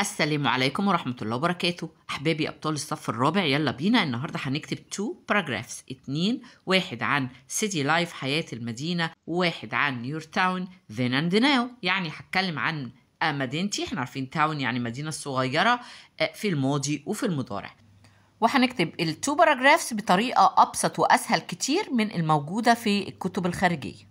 السلام عليكم ورحمة الله وبركاته أحبابي أبطال الصف الرابع يلا بينا النهاردة هنكتب تو paragraphs اتنين واحد عن city life حياة المدينة وواحد عن your town then and now يعني هتكلم عن مدينتي احنا عارفين تاون يعني مدينة صغيرة آه، في الماضي وفي المضارع وهنكتب التو باراجرافز بطريقة أبسط وأسهل كتير من الموجودة في الكتب الخارجية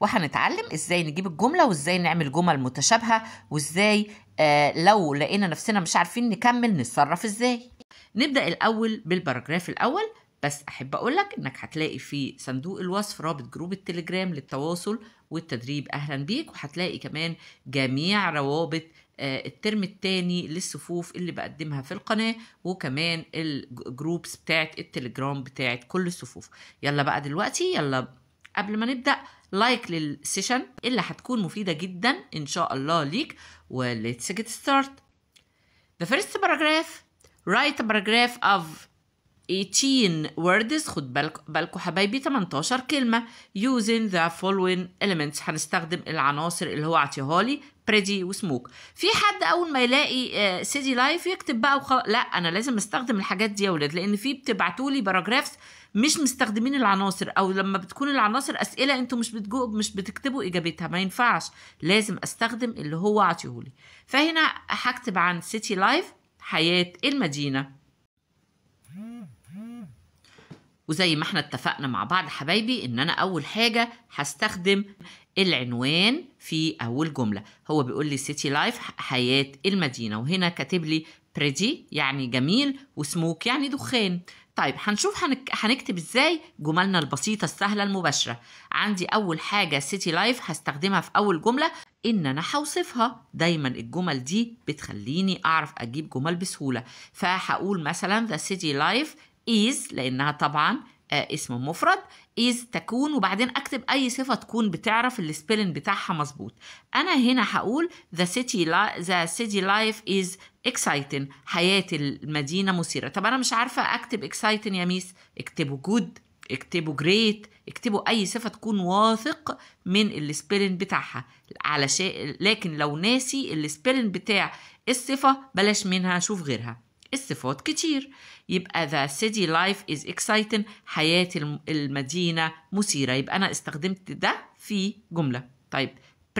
وهنتعلم ازاي نجيب الجمله وازاي نعمل جمل متشابهه وازاي آه لو لقينا نفسنا مش عارفين نكمل نتصرف ازاي نبدا الاول بالباراجراف الاول بس احب اقول لك انك هتلاقي في صندوق الوصف رابط جروب التليجرام للتواصل والتدريب اهلا بيك وهتلاقي كمان جميع روابط آه، الترم الثاني للصفوف اللي بقدمها في القناة وكمان الجروبس بتاعت التليجرام بتاعت كل الصفوف يلا بقى دلوقتي يلا قبل ما نبدا لايك للسيشن اللي هتكون مفيده جدا ان شاء الله ليك وليتس جيت ستارت the first paragraph write a paragraph of 18 words خد بالك بالكوا حبايبي 18 كلمه using the following elements هنستخدم العناصر اللي هو عطيها لي بريدي وسموك في حد اول ما يلاقي سيدي آه، لايف يكتب بقى وخلاص لا انا لازم استخدم الحاجات دي يا ولاد لان في بتبعتولي لي باراجرافز مش مستخدمين العناصر او لما بتكون العناصر اسئله انتوا مش بتجو مش بتكتبوا اجابتها ما ينفعش لازم استخدم اللي هو عطيهولي فهنا هكتب عن سيتي لايف حياه المدينه وزي ما احنا اتفقنا مع بعض حبايبي ان انا اول حاجه هستخدم العنوان في اول جمله هو بيقول لي سيتي لايف حياه المدينه وهنا كاتب لي بريدي يعني جميل وسموك يعني دخان طيب هنشوف هنك... هنكتب ازاي جملنا البسيطة السهلة المباشرة عندي أول حاجة سيتي لايف هستخدمها في أول جملة إن أنا هوصفها دايما الجمل دي بتخليني أعرف أجيب جمل بسهولة فهقول مثلا the city life is لأنها طبعا اسم مفرد is تكون وبعدين اكتب اي صفه تكون بتعرف السبيلنج بتاعها مظبوط انا هنا هقول the city the city life is exciting حياه المدينه مثيره طب انا مش عارفه اكتب exciting يا ميس اكتبه good اكتبوا جريت اكتبوا اي صفه تكون واثق من السبيلنج بتاعها علشان لكن لو ناسي السبيلنج بتاع الصفه بلاش منها شوف غيرها الصفات كتير يبقى the city life is exciting حياة المدينة مثيرة يبقى أنا استخدمت ده في جملة طيب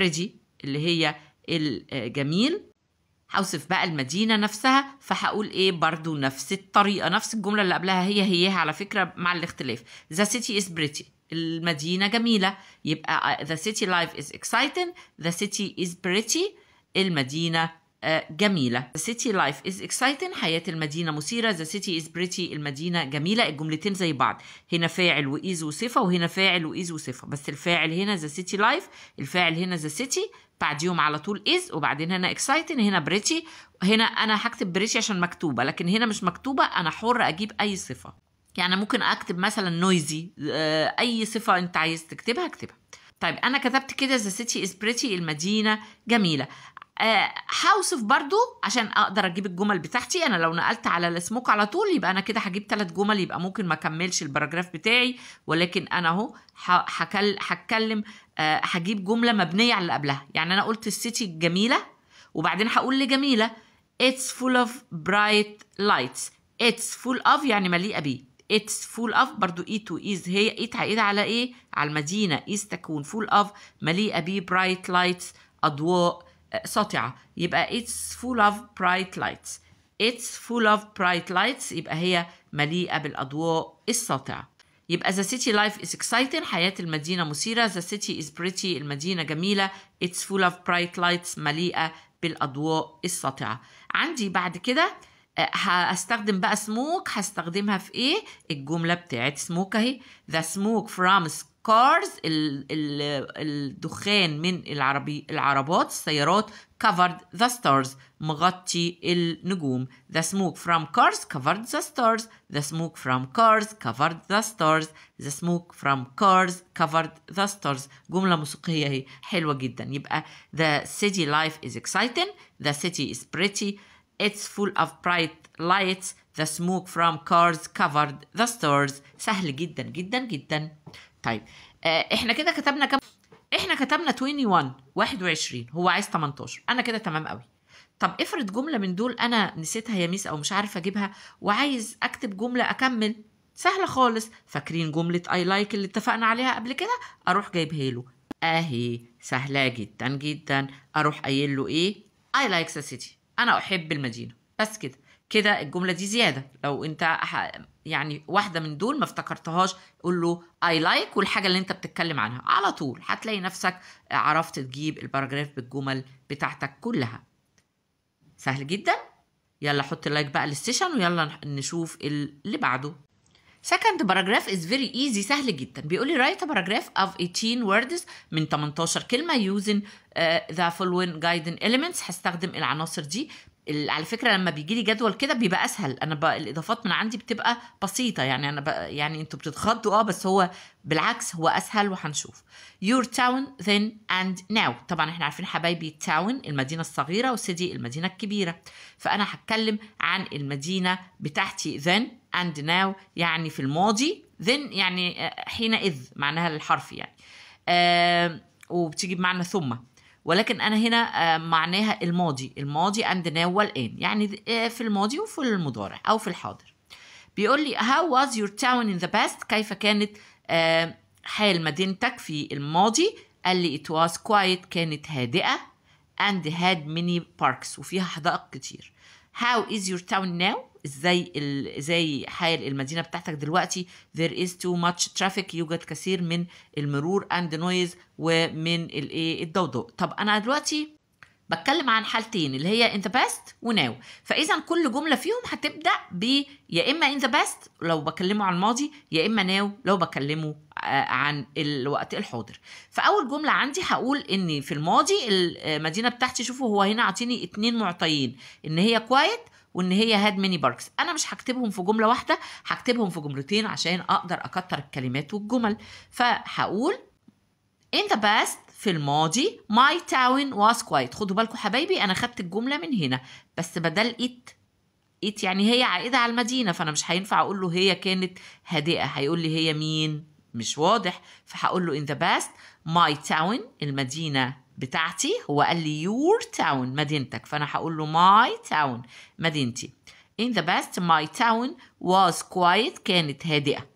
pretty اللي هي الجميل آه، هوصف بقى المدينة نفسها فهقول ايه برضو نفس الطريقة نفس الجملة اللي قبلها هي هي على فكرة مع الاختلاف the city is pretty المدينة جميلة يبقى آه، the city life is exciting the city is pretty المدينة جميلة The city life is exciting حياة المدينة مثيرة The city is pretty المدينة جميلة الجملتين زي بعض هنا فاعل وإيز وصفة وهنا فاعل وإيز وصفة بس الفاعل هنا the city life الفاعل هنا the city بعديهم على طول is وبعدين هنا exciting هنا pretty هنا أنا هكتب pretty عشان مكتوبة لكن هنا مش مكتوبة أنا حر أجيب أي صفة يعني ممكن أكتب مثلا noisy آه، أي صفة أنت عايز تكتبها اكتبها طيب انا كتبت كده ذا سيتي از بريتي المدينه جميله هوصف آه، برضو عشان اقدر اجيب الجمل بتاعتي انا لو نقلت على الاسموك على طول يبقى انا كده هجيب ثلاث جمل يبقى ممكن ما اكملش البراجراف بتاعي ولكن انا اهو هتكلم آه، هجيب جمله مبنيه على اللي قبلها يعني انا قلت السيتي الجميله وبعدين هقول لجميله اتس فول اوف برايت لايتس اتس فول اوف يعني مليئه بيه it's full of برضو اي تو ايز هي ايت e عائدة على ايه على المدينه ايز تكون full of مليئه بيه bright lights اضواء ساطعه يبقى it's full of bright lights it's full of bright lights يبقى هي مليئه بالاضواء الساطعه يبقى the city life is exciting حياة المدينة مثيرة the city is pretty المدينة جميلة it's full of bright lights مليئة بالأضواء الساطعة عندي بعد كده آه، هستخدم بقى سموك هستخدمها في ايه الجملة بتاعت سموك اهي the smoke from كارز الدخان من العربي العربات السيارات covered the stars مغطي النجوم the smoke from cars covered the stars the smoke from cars covered the stars the smoke from cars covered the stars جملة موسيقية هي حلوة جدا يبقى the city life is exciting the city is pretty it's full of bright lights the smoke from cars covered the stars سهل جدا جدا جدا طيب آه، احنا كده كتبنا كم احنا كتبنا 21 21 هو عايز 18 انا كده تمام قوي طب افرض جمله من دول انا نسيتها يا ميس او مش عارفه اجيبها وعايز اكتب جمله اكمل سهله خالص فاكرين جمله اي لايك اللي اتفقنا عليها قبل كده اروح جايبها له اهي سهله جدا جدا اروح قايل له ايه اي لايك ذا سيتي انا احب المدينه بس كده كده الجمله دي زياده لو انت يعني واحده من دول ما افتكرتهاش قول له اي لايك like والحاجه اللي انت بتتكلم عنها على طول هتلاقي نفسك عرفت تجيب الباراجراف بالجمل بتاعتك كلها سهل جدا يلا حط لايك بقى للسيشن ويلا نشوف اللي بعده second paragraph is very easy سهل جدا بيقول لي write a paragraph of 18 words من 18 كلمة using uh, the following guiding elements هستخدم العناصر دي على فكره لما بيجي لي جدول كده بيبقى اسهل انا بقى الاضافات من عندي بتبقى بسيطه يعني انا بقى يعني انتوا بتتخضوا اه بس هو بالعكس هو اسهل وهنشوف your town then and now طبعا احنا عارفين حبايبي تاون المدينه الصغيره وسيدي المدينه الكبيره فانا هتكلم عن المدينه بتاعتي then and now يعني في الماضي then يعني آه، حينئذ معناها الحرف يعني آه وبتيجي بمعنى ثم ولكن أنا هنا آه، معناها الماضي الماضي ناو والآن يعني آه، في الماضي وفي المضارع أو في الحاضر بيقول لي how was your town in the past كيف كانت آه، حال مدينتك في الماضي قال لي it was quiet كانت هادئة and had many parks وفيها حدائق كتير how is your town now زي ال... زي حال المدينه بتاعتك دلوقتي there is too much traffic يوجد كثير من المرور and noise ومن الايه الضوضاء طب انا دلوقتي بتكلم عن حالتين اللي هي in the past و now فاذا كل جمله فيهم هتبدا ب يا اما in the past لو بكلمه عن الماضي يا اما now لو بكلمه آه، عن الوقت الحاضر فاول جمله عندي هقول ان في الماضي المدينه آه، بتاعتي شوفوا هو هنا عطيني اتنين معطيين ان هي quiet وان هي هاد ميني باركس انا مش هكتبهم في جمله واحده هكتبهم في جملتين عشان اقدر اكتر الكلمات والجمل فهقول in the past في الماضي my town was quiet خدوا بالكم حبايبي انا خدت الجمله من هنا بس بدل it it يعني هي عائده على المدينه فانا مش هينفع اقول له هي كانت هادئه هيقول لي هي مين مش واضح فهقول له in the past my town المدينه بتاعتي هو قال لي يور تاون مدينتك فانا هقول له ماي تاون مدينتي in the past my town was quiet كانت هادئة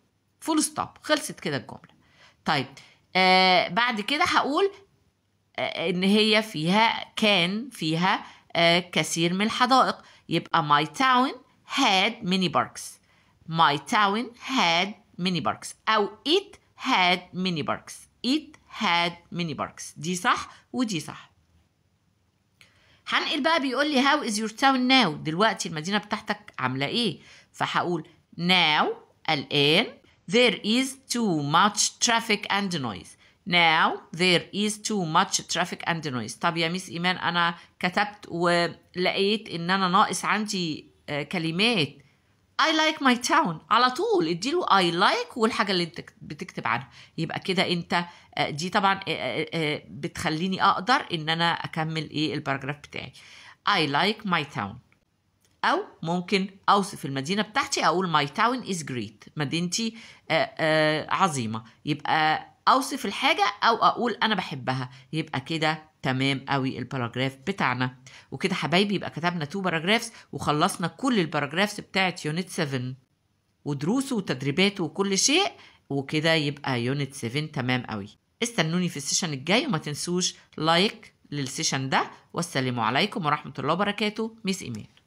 فول ستوب خلصت كده الجملة طيب آه بعد كده هقول آه ان هي فيها كان فيها آه كثير من الحدائق يبقى my town had many parks my town had many parks او it had many parks it had many parks دي صح ودي صح هنقل بقى بيقول لي how is your town now دلوقتي المدينة بتاعتك عاملة ايه فهقول now الآن there is too much traffic and noise now there is too much traffic and noise طب يا ميس إيمان أنا كتبت ولقيت إن أنا ناقص عندي آه، كلمات I like my town على طول اديله I like والحاجة اللي انت بتكتب عنها يبقى كده انت آه، دي طبعا آه، آه، بتخليني اقدر ان انا اكمل ايه الباراجراف بتاعي I like my town او ممكن اوصف المدينه بتاعتي اقول ماي تاون از جريت مدينتي عظيمه يبقى اوصف الحاجه او اقول انا بحبها يبقى كده تمام قوي الباراجراف بتاعنا وكده حبايبي يبقى كتبنا تو باراجرافز وخلصنا كل الباراجرافز بتاعت يونت 7 ودروسه وتدريباته وكل شيء وكده يبقى يونت 7 تمام قوي استنوني في السيشن الجاي وما تنسوش لايك للسيشن ده والسلام عليكم ورحمه الله وبركاته ميس ايمان